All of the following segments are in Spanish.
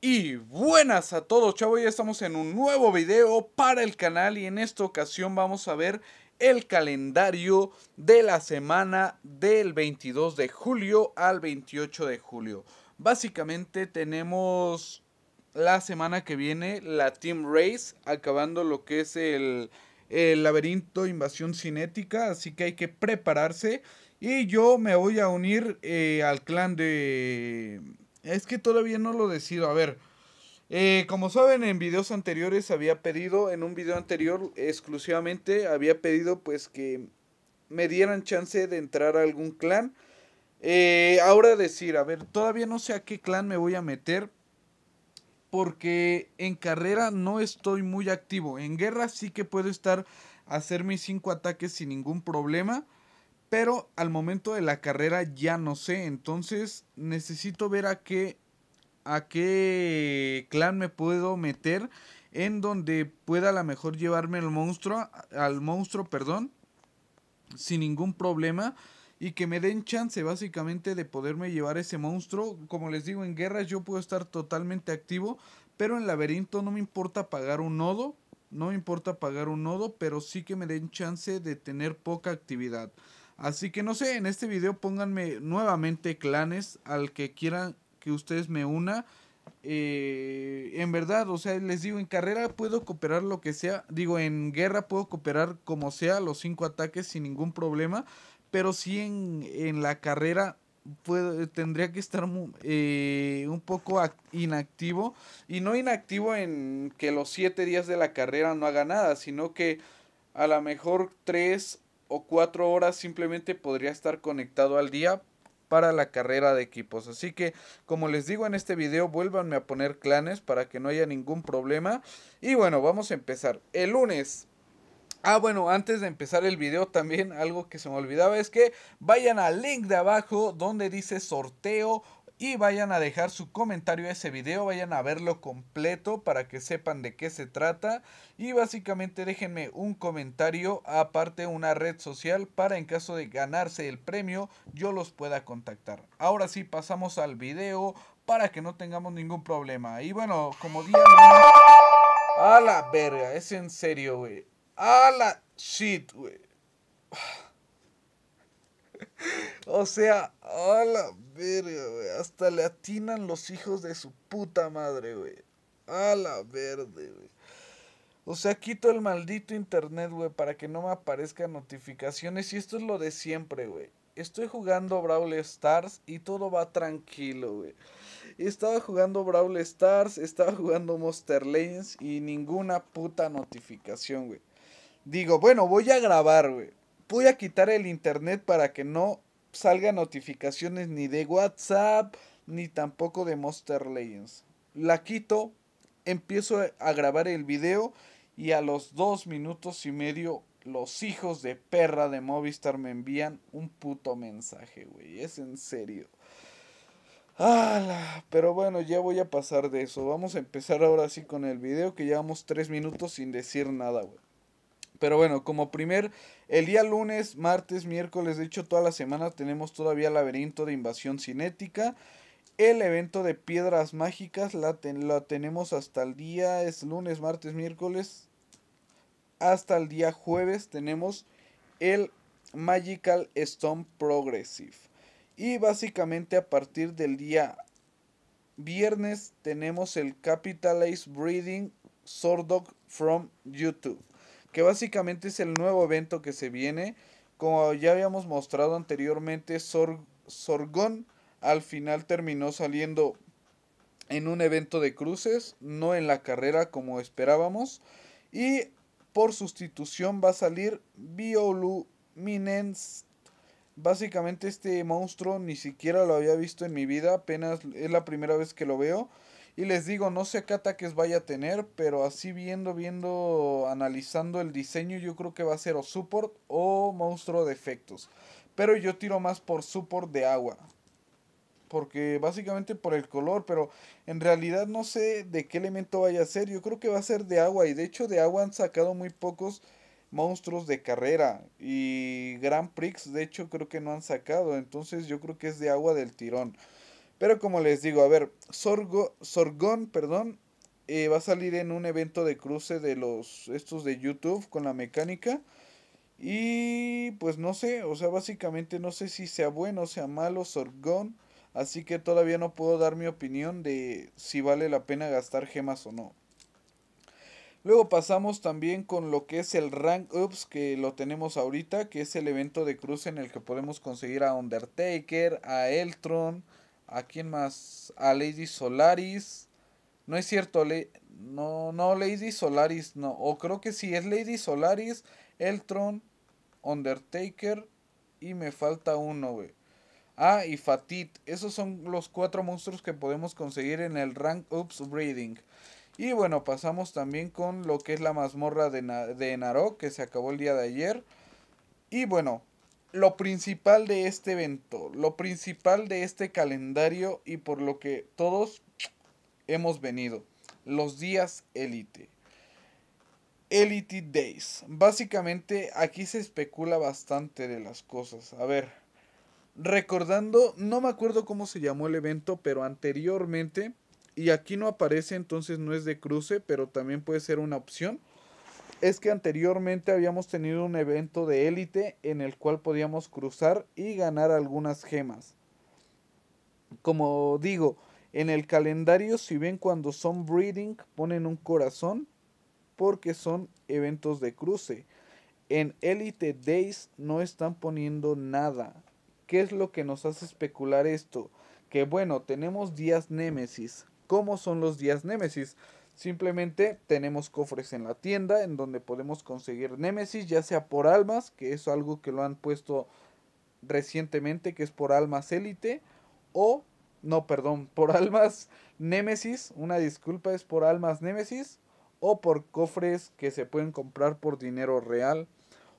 Y buenas a todos chavos, ya estamos en un nuevo video para el canal y en esta ocasión vamos a ver el calendario de la semana del 22 de julio al 28 de julio. Básicamente tenemos la semana que viene la Team Race acabando lo que es el, laberinto invasión cinética, así que hay que prepararse y yo me voy a unir eh, al clan de es que todavía no lo decido. A ver, eh, como saben, en videos anteriores había pedido, en un video anterior exclusivamente, había pedido pues que me dieran chance de entrar a algún clan. Eh, ahora decir, a ver, todavía no sé a qué clan me voy a meter. Porque en carrera no estoy muy activo. En guerra sí que puedo estar, hacer mis 5 ataques sin ningún problema. Pero al momento de la carrera ya no sé. Entonces necesito ver a qué, a qué clan me puedo meter. En donde pueda a lo mejor llevarme el monstruo, al monstruo, perdón, sin ningún problema y que me den chance básicamente de poderme llevar ese monstruo. Como les digo, en guerras yo puedo estar totalmente activo, pero en laberinto no me importa pagar un nodo, no me importa pagar un nodo, pero sí que me den chance de tener poca actividad. Así que no sé, en este video pónganme nuevamente clanes al que quieran que ustedes me una. Eh, en verdad, o sea, les digo, en carrera puedo cooperar lo que sea. Digo, en guerra puedo cooperar como sea, los cinco ataques sin ningún problema. Pero sí en, la carrera puedo, tendría que estar eh, un poco inactivo. Y no inactivo en que los siete días de la carrera no haga nada, sino que a lo mejor tres o 4 horas simplemente podría estar conectado al día para la carrera de equipos. Así que, como les digo en este video, vuélvanme a poner clanes para que no haya ningún problema. Y bueno, vamos a empezar. El lunes Ah, bueno, antes de empezar el video también algo que se me olvidaba es que vayan al link de abajo donde dice sorteo y vayan a dejar su comentario a ese video, vayan a verlo completo para que sepan de qué se trata. Y básicamente déjenme un comentario, aparte una red social, para en caso de ganarse el premio yo los pueda contactar. Ahora sí, pasamos al video para que no tengamos ningún problema. Y bueno, como día... A la verga, es en serio, güey. A la shit, güey. O sea, a la verga, Hasta le atinan los hijos de su puta madre, güey. A la verde, güey. O sea, quito el maldito internet, güey, para que no me aparezcan notificaciones. Y esto es lo de siempre, güey. Estoy jugando Brawl Stars y todo va tranquilo, güey. Estaba jugando Brawl Stars, estaba jugando Monster Lanes y ninguna puta notificación, güey. Digo, bueno, voy a grabar, güey. Voy a quitar el internet para que no salga notificaciones ni de WhatsApp, ni tampoco de Monster Legends. La quito, empiezo a grabar el video y a los dos minutos y medio los hijos de perra de Movistar me envían un puto mensaje, güey. Es en serio. Ah, pero bueno, ya voy a pasar de eso. Vamos a empezar ahora sí con el video que llevamos tres minutos sin decir nada, güey. Pero bueno, como primer, el día lunes, martes, miércoles, de hecho toda la semana tenemos todavía laberinto de invasión cinética. El evento de piedras mágicas la, tenemos hasta el día, es lunes, martes, miércoles. Hasta el día jueves tenemos el Magical Stone Progressive. Y básicamente a partir del día viernes tenemos el Capitalized Breeding dog from YouTube que básicamente es el nuevo evento que se viene. Como ya habíamos mostrado anteriormente, Sorgón al final terminó saliendo en un evento de cruces, no en la carrera como esperábamos. Y por sustitución va a salir Bioluminens. Básicamente este monstruo ni siquiera lo había visto en mi vida, apenas es la primera vez que lo veo. Y les digo, no sé qué ataques vaya a tener, pero así viendo, viendo, analizando el diseño, yo creo que va a ser o support o monstruo de efectos. Pero yo tiro más por support de agua. Porque básicamente por el color, pero en realidad no sé de qué elemento vaya a ser. Yo creo que va a ser de agua. Y de hecho de agua han sacado muy pocos monstruos de carrera. Y Grand Prix de hecho creo que no han sacado. Entonces yo creo que es de agua del tirón. Pero como les digo, a ver, Sorgo, Sorgón, perdón, eh, va a salir en un evento de cruce de los estos de YouTube con la mecánica. Y pues no sé, o sea, básicamente no sé si sea bueno o sea malo Sorgón. Así que todavía no puedo dar mi opinión de si vale la pena gastar gemas o no. Luego pasamos también con lo que es el Rank Ups que lo tenemos ahorita, que es el evento de cruce en el que podemos conseguir a Undertaker, a Eltron, ¿A quién más? A Lady Solaris. No es cierto, le no, no, Lady Solaris, no. O creo que sí, es Lady Solaris, Eltron, Undertaker y me falta uno, güey. Ah, y Fatit. Esos son los cuatro monstruos que podemos conseguir en el Rank Ups Breeding. Y bueno, pasamos también con lo que es la mazmorra de, Na de Narok, que se acabó el día de ayer. Y bueno, lo principal de este evento, lo principal de este calendario y por lo que todos hemos venido, los días élite. Elite Days. Básicamente aquí se especula bastante de las cosas. A ver, recordando, no me acuerdo cómo se llamó el evento, pero anteriormente, y aquí no aparece, entonces no es de cruce, pero también puede ser una opción es que anteriormente habíamos tenido un evento de élite en el cual podíamos cruzar y ganar algunas gemas. Como digo, en el calendario, si ven cuando son breeding, ponen un corazón porque son eventos de cruce. En Elite Days no están poniendo nada. ¿Qué es lo que nos hace especular esto? Que bueno, tenemos días Némesis. ¿Cómo son los días Némesis? Simplemente tenemos cofres en la tienda en donde podemos conseguir Nemesis, ya sea por almas, que es algo que lo han puesto recientemente, que es por almas élite, o, no, perdón, por almas Nemesis, una disculpa, es por almas Nemesis, o por cofres que se pueden comprar por dinero real,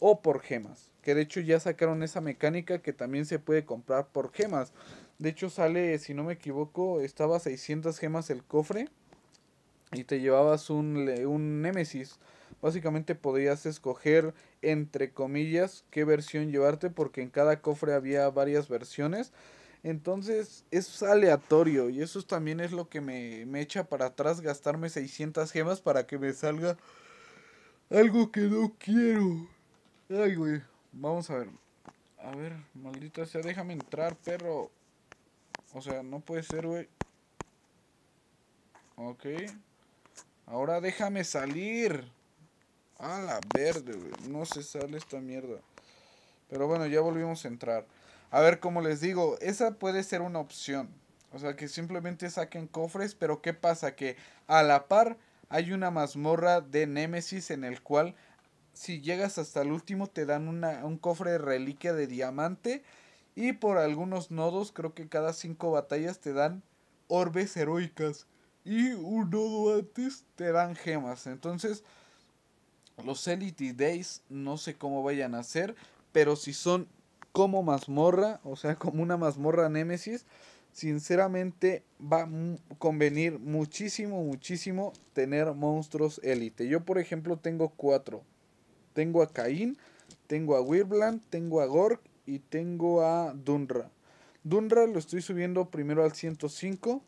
o por gemas, que de hecho ya sacaron esa mecánica que también se puede comprar por gemas. De hecho sale, si no me equivoco, estaba 600 gemas el cofre y te llevabas un, un Nemesis. Básicamente podías escoger entre comillas qué versión llevarte porque en cada cofre había varias versiones. Entonces es aleatorio y eso también es lo que me, me echa para atrás gastarme 600 gemas para que me salga algo que no quiero. Ay, güey. Vamos a ver. A ver, maldita sea, déjame entrar, perro. O sea, no puede ser, güey. Ok. Ahora déjame salir. A la verde, No se sale esta mierda. Pero bueno, ya volvimos a entrar. A ver, como les digo, esa puede ser una opción. O sea, que simplemente saquen cofres, pero ¿qué pasa? Que a la par hay una mazmorra de Némesis en el cual si llegas hasta el último te dan un cofre de reliquia de diamante y por algunos nodos, creo que cada cinco batallas te dan orbes heroicas y un nodo antes te dan gemas. Entonces, los Elite Days no sé cómo vayan a ser, pero si son como mazmorra, o sea, como una mazmorra Némesis, sinceramente va a convenir muchísimo, muchísimo tener monstruos Elite. Yo, por ejemplo, tengo cuatro. Tengo a Caín, tengo a Wirbland, tengo a Gork y tengo a Dunra. Dunra lo estoy subiendo primero al 105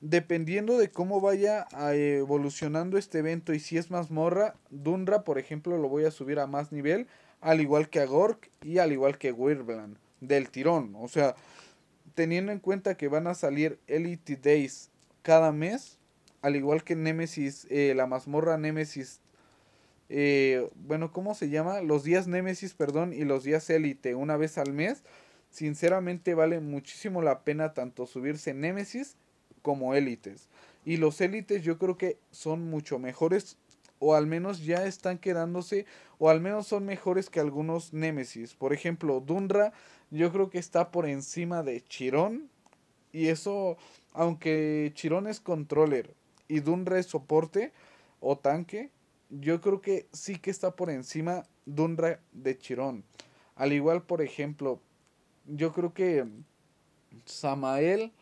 dependiendo de cómo vaya ah, evolucionando este evento y si es mazmorra, Dunra, por ejemplo, lo voy a subir a más nivel, al igual que a Gork y al igual que Wirbland. del tirón. O sea, teniendo en cuenta que van a salir Elite Days cada mes, al igual que Nemesis, eh, la mazmorra Nemesis. Eh, bueno, ¿cómo se llama? Los días Nemesis, perdón, y los días Elite, una vez al mes. Sinceramente vale muchísimo la pena tanto subirse Nemesis como élites. Y los élites yo creo que son mucho mejores o al menos ya están quedándose o al menos son mejores que algunos némesis. Por ejemplo, Dunra yo creo que está por encima de Chirón y eso aunque Chirón es controller y Dunra es soporte o tanque, yo creo que sí que está por encima Dunra de Chirón. Al igual, por ejemplo, yo creo que Samael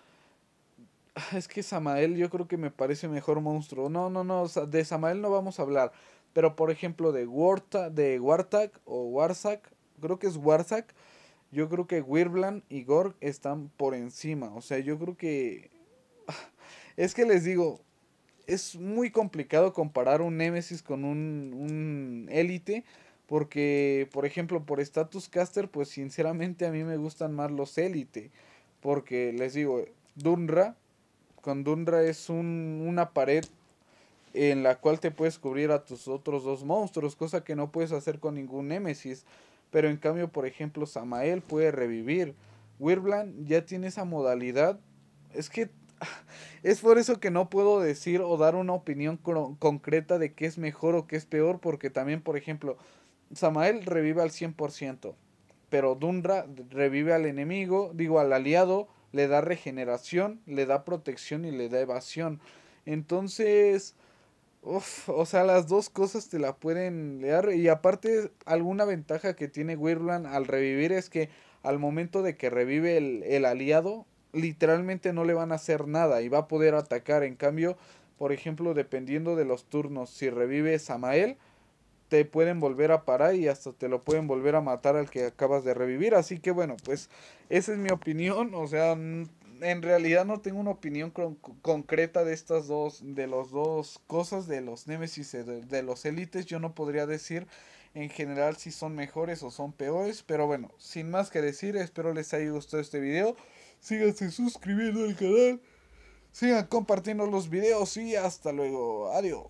Ah, es que Samael yo creo que me parece mejor monstruo. No, no, no, de Samael no vamos a hablar. Pero por ejemplo de, Warta, de Wartak o Warzak, creo que es Warzak, yo creo que Wirblan y Gorg están por encima. O sea, yo creo que... Es que les digo, es muy complicado comparar un Nemesis con un élite. porque, por ejemplo, por Status Caster, pues sinceramente a mí me gustan más los élite. Porque les digo, Dunra con Dundra es una pared en la cual te puedes cubrir a tus otros dos monstruos, cosa que no puedes hacer con ningún Némesis. Pero en cambio, por ejemplo, Samael puede revivir. Wirbland ya tiene esa modalidad. Es que es por eso que no puedo decir o dar una opinión concreta de qué es mejor o qué es peor, porque también, por ejemplo, Samael revive al 100%, pero Dundra revive al enemigo, digo al aliado, le da regeneración, le da protección y le da evasión. Entonces, o sea, las dos cosas te la pueden leer. Y aparte, alguna ventaja que tiene Wirland al revivir es que al momento de que revive el, el aliado, literalmente no le van a hacer nada y va a poder atacar. En cambio, por ejemplo, dependiendo de los turnos, si revive Samael, te pueden volver a parar y hasta te lo pueden volver a matar al que acabas de revivir. Así que bueno, pues esa es mi opinión. O sea, en realidad no tengo una opinión concreta de estas dos, de los dos cosas, de los Nemesis, de, los élites. Yo no podría decir en general si son mejores o son peores. Pero bueno, sin más que decir, espero les haya gustado este video. Síganse suscribiendo al canal. Sigan compartiendo los videos y hasta luego. Adiós.